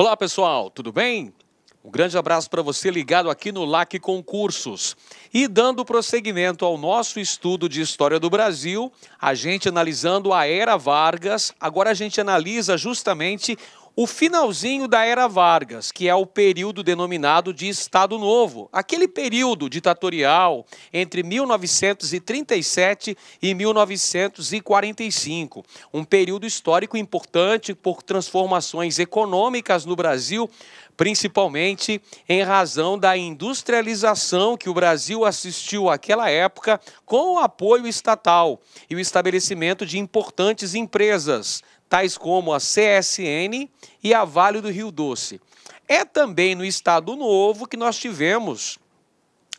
Olá pessoal, tudo bem? Um grande abraço para você ligado aqui no LAC Concursos. E dando prosseguimento ao nosso estudo de História do Brasil, a gente analisando a Era Vargas, agora a gente analisa justamente o finalzinho da Era Vargas, que é o período denominado de Estado Novo, aquele período ditatorial entre 1937 e 1945, um período histórico importante por transformações econômicas no Brasil, principalmente em razão da industrialização que o Brasil assistiu àquela época com o apoio estatal e o estabelecimento de importantes empresas tais como a CSN e a Vale do Rio Doce. É também no Estado Novo que nós tivemos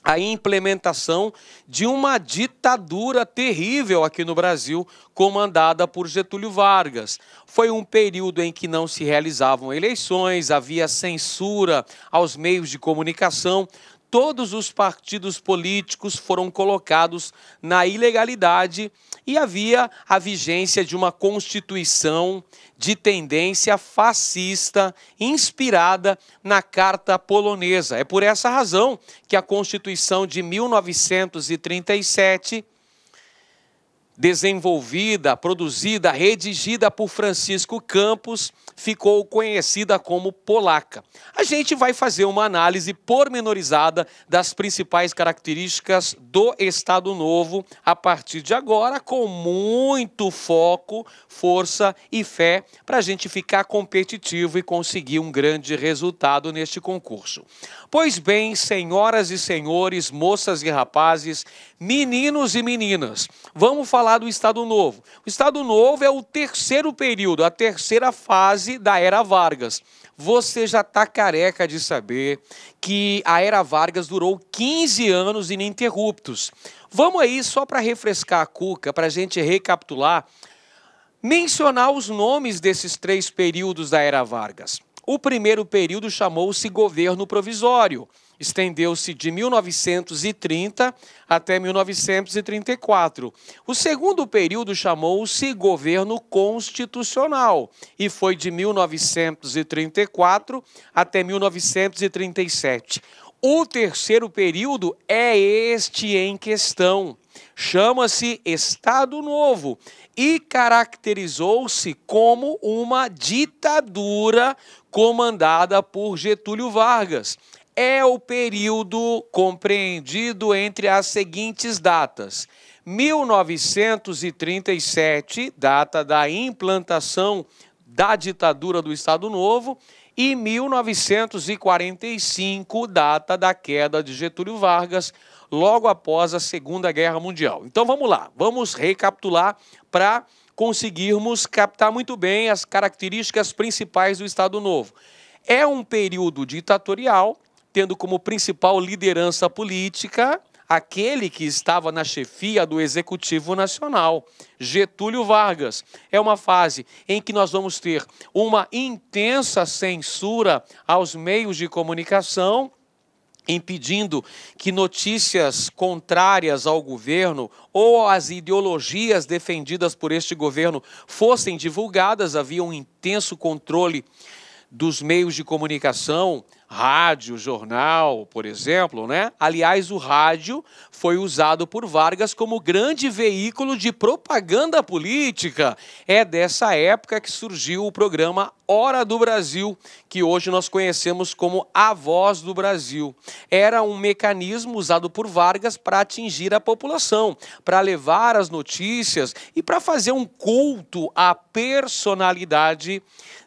a implementação de uma ditadura terrível aqui no Brasil, comandada por Getúlio Vargas. Foi um período em que não se realizavam eleições, havia censura aos meios de comunicação, todos os partidos políticos foram colocados na ilegalidade e havia a vigência de uma constituição de tendência fascista inspirada na Carta Polonesa. É por essa razão que a Constituição de 1937 desenvolvida, produzida, redigida por Francisco Campos, ficou conhecida como polaca. A gente vai fazer uma análise pormenorizada das principais características do Estado Novo a partir de agora, com muito foco, força e fé, para a gente ficar competitivo e conseguir um grande resultado neste concurso. Pois bem, senhoras e senhores, moças e rapazes, meninos e meninas, vamos falar falar do Estado Novo. O Estado Novo é o terceiro período, a terceira fase da Era Vargas. Você já está careca de saber que a Era Vargas durou 15 anos ininterruptos. Vamos aí, só para refrescar a cuca, para a gente recapitular, mencionar os nomes desses três períodos da Era Vargas. O primeiro período chamou-se governo provisório estendeu-se de 1930 até 1934. O segundo período chamou-se governo constitucional e foi de 1934 até 1937. O terceiro período é este em questão. Chama-se Estado Novo e caracterizou-se como uma ditadura comandada por Getúlio Vargas é o período compreendido entre as seguintes datas: 1937, data da implantação da ditadura do Estado Novo, e 1945, data da queda de Getúlio Vargas, logo após a Segunda Guerra Mundial. Então vamos lá, vamos recapitular para conseguirmos captar muito bem as características principais do Estado Novo. É um período ditatorial tendo como principal liderança política aquele que estava na chefia do Executivo Nacional, Getúlio Vargas. É uma fase em que nós vamos ter uma intensa censura aos meios de comunicação. Impedindo que notícias contrárias ao governo ou às ideologias defendidas por este governo fossem divulgadas, havia um intenso controle dos meios de comunicação, rádio, jornal, por exemplo, né? Aliás, o rádio foi usado por Vargas como grande veículo de propaganda política. É dessa época que surgiu o programa Hora do Brasil, que hoje nós conhecemos como A Voz do Brasil. Era um mecanismo usado por Vargas para atingir a população, para levar as notícias e para fazer um culto à personalidade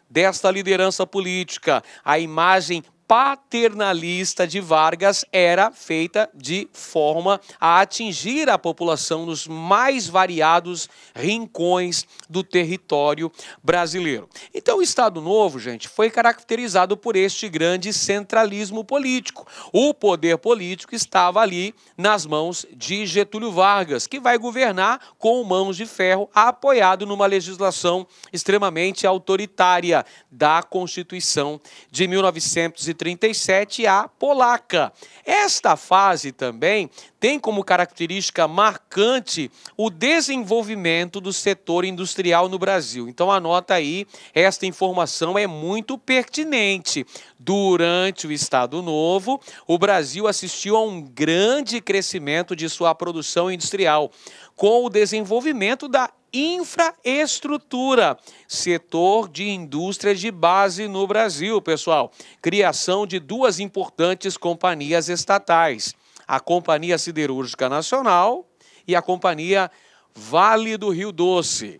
desta liderança política, a imagem paternalista de Vargas era feita de forma a atingir a população nos mais variados rincões do território brasileiro. Então, o Estado Novo, gente, foi caracterizado por este grande centralismo político. O poder político estava ali nas mãos de Getúlio Vargas, que vai governar com mãos de ferro, apoiado numa legislação extremamente autoritária da Constituição de 1930. 37 a polaca. Esta fase também tem como característica marcante o desenvolvimento do setor industrial no Brasil. Então anota aí, esta informação é muito pertinente. Durante o Estado Novo, o Brasil assistiu a um grande crescimento de sua produção industrial, com o desenvolvimento da infraestrutura, setor de indústrias de base no Brasil, pessoal. Criação de duas importantes companhias estatais: a Companhia Siderúrgica Nacional e a Companhia Vale do Rio Doce.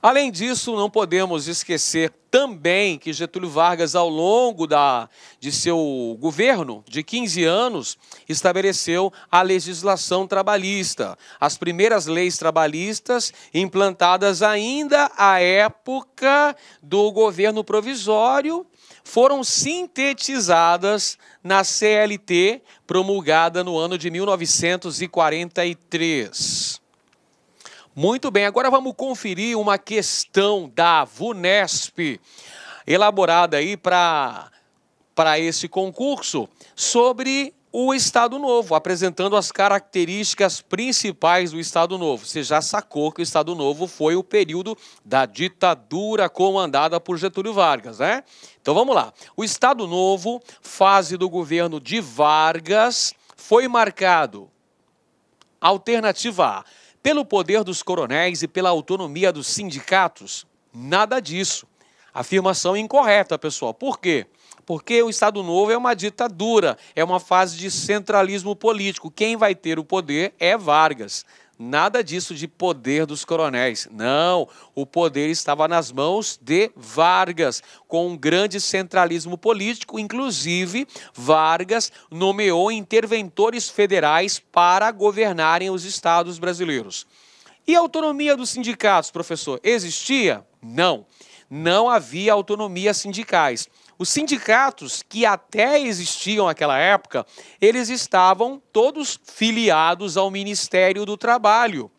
Além disso, não podemos esquecer também que Getúlio Vargas, ao longo da, de seu governo de 15 anos, estabeleceu a legislação trabalhista, as primeiras leis trabalhistas implantadas ainda à época do governo provisório, foram sintetizadas na CLT promulgada no ano de 1943. Muito bem, agora vamos conferir uma questão da VUNESP, elaborada aí para esse concurso, sobre o Estado Novo, apresentando as características principais do Estado Novo. Você já sacou que o Estado Novo foi o período da ditadura comandada por Getúlio Vargas, né? Então vamos lá. O Estado Novo, fase do governo de Vargas, foi marcado. Alternativa A pelo poder dos coronéis e pela autonomia dos sindicatos? Nada disso. Afirmação incorreta, pessoal. Por quê? Porque o Estado Novo é uma ditadura, é uma fase de centralismo político. Quem vai ter o poder é Vargas. Nada disso de poder dos coronéis. Não, o poder estava nas mãos de Vargas, com um grande centralismo político. Inclusive, Vargas nomeou interventores federais para governarem os estados brasileiros. E a autonomia dos sindicatos, professor, existia? Não. Não havia autonomia sindicais. Os sindicatos que até existiam naquela época, eles estavam todos filiados ao Ministério do Trabalho.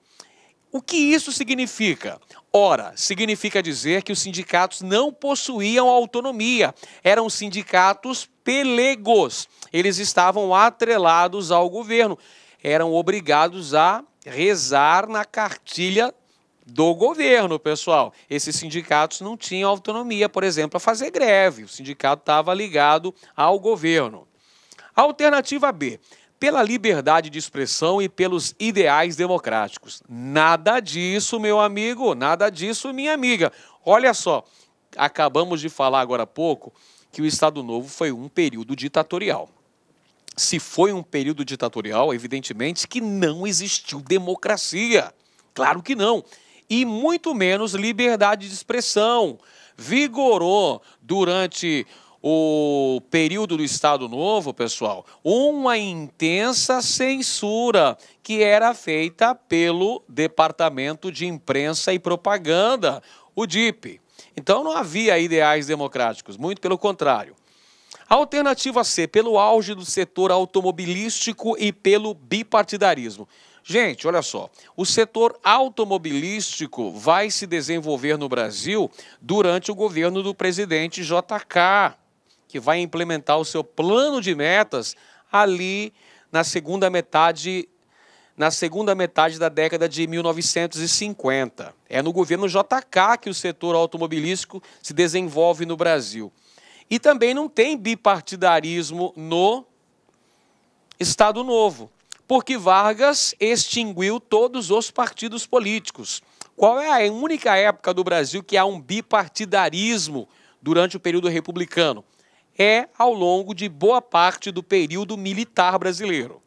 O que isso significa? Ora, significa dizer que os sindicatos não possuíam autonomia, eram sindicatos pelegos. Eles estavam atrelados ao governo, eram obrigados a rezar na cartilha do governo, pessoal. Esses sindicatos não tinham autonomia, por exemplo, a fazer greve. O sindicato estava ligado ao governo. Alternativa B. Pela liberdade de expressão e pelos ideais democráticos. Nada disso, meu amigo, nada disso, minha amiga. Olha só, acabamos de falar agora há pouco que o Estado Novo foi um período ditatorial. Se foi um período ditatorial, evidentemente que não existiu democracia. Claro que não e muito menos liberdade de expressão. Vigorou durante o período do Estado Novo, pessoal, uma intensa censura que era feita pelo Departamento de Imprensa e Propaganda, o DIP. Então não havia ideais democráticos, muito pelo contrário. alternativa C, pelo auge do setor automobilístico e pelo bipartidarismo. Gente, olha só, o setor automobilístico vai se desenvolver no Brasil durante o governo do presidente JK, que vai implementar o seu plano de metas ali na segunda metade na segunda metade da década de 1950. É no governo JK que o setor automobilístico se desenvolve no Brasil. E também não tem bipartidarismo no Estado Novo porque Vargas extinguiu todos os partidos políticos. Qual é a única época do Brasil que há um bipartidarismo durante o período republicano? É ao longo de boa parte do período militar brasileiro.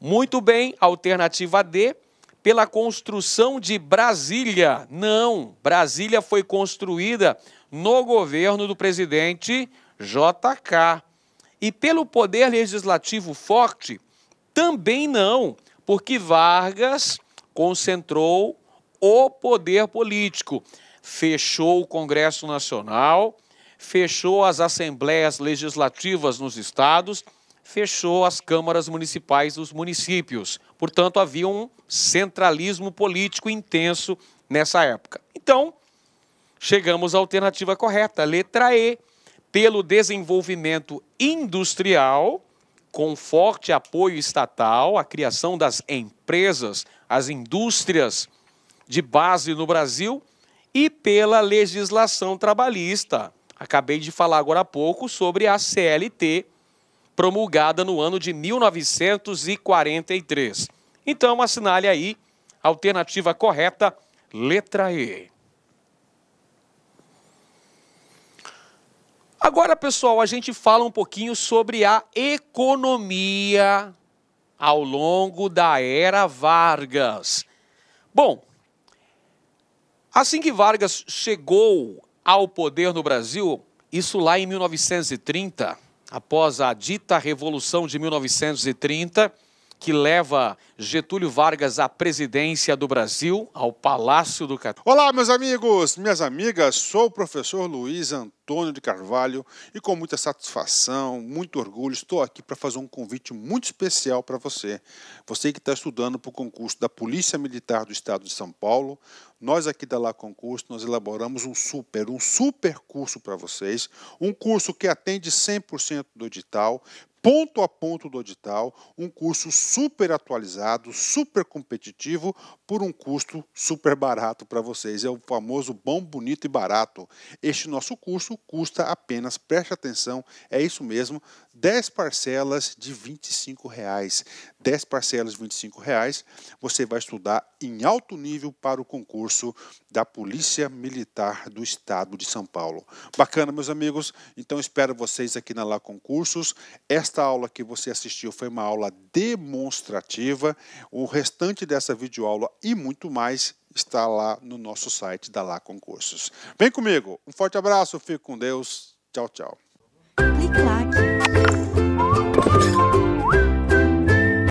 Muito bem, alternativa D, pela construção de Brasília. Não, Brasília foi construída no governo do presidente JK. E pelo poder legislativo forte, também não, porque Vargas concentrou o poder político, fechou o Congresso Nacional, fechou as assembleias legislativas nos estados, fechou as câmaras municipais dos municípios. Portanto, havia um centralismo político intenso nessa época. Então, chegamos à alternativa correta, letra E. Pelo desenvolvimento industrial, com forte apoio estatal, a criação das empresas, as indústrias de base no Brasil e pela legislação trabalhista. Acabei de falar agora há pouco sobre a CLT, promulgada no ano de 1943. Então, assinale aí alternativa correta, letra E. Agora, pessoal, a gente fala um pouquinho sobre a economia ao longo da era Vargas. Bom, assim que Vargas chegou ao poder no Brasil, isso lá em 1930, após a dita Revolução de 1930, que leva Getúlio Vargas à presidência do Brasil, ao Palácio do Catete. Olá, meus amigos, minhas amigas, sou o professor Luiz Antônio de Carvalho e com muita satisfação, muito orgulho, estou aqui para fazer um convite muito especial para você. Você que está estudando para o concurso da Polícia Militar do Estado de São Paulo, nós aqui da Lá Concurso, nós elaboramos um super, um super curso para vocês, um curso que atende 100% do edital, ponto a ponto do edital, um curso super atualizado, mercado super competitivo por um custo super barato para vocês. É o famoso bom, bonito e barato. Este nosso curso custa apenas, preste atenção, é isso mesmo, 10 parcelas de R$ reais. 10 parcelas de R$ reais. Você vai estudar em alto nível para o concurso da Polícia Militar do Estado de São Paulo. Bacana, meus amigos? Então espero vocês aqui na Lá Concursos. Esta aula que você assistiu foi uma aula demonstrativa. O restante dessa videoaula e muito mais está lá no nosso site da Lá Concursos. Vem comigo. Um forte abraço, fique com Deus. Tchau, tchau.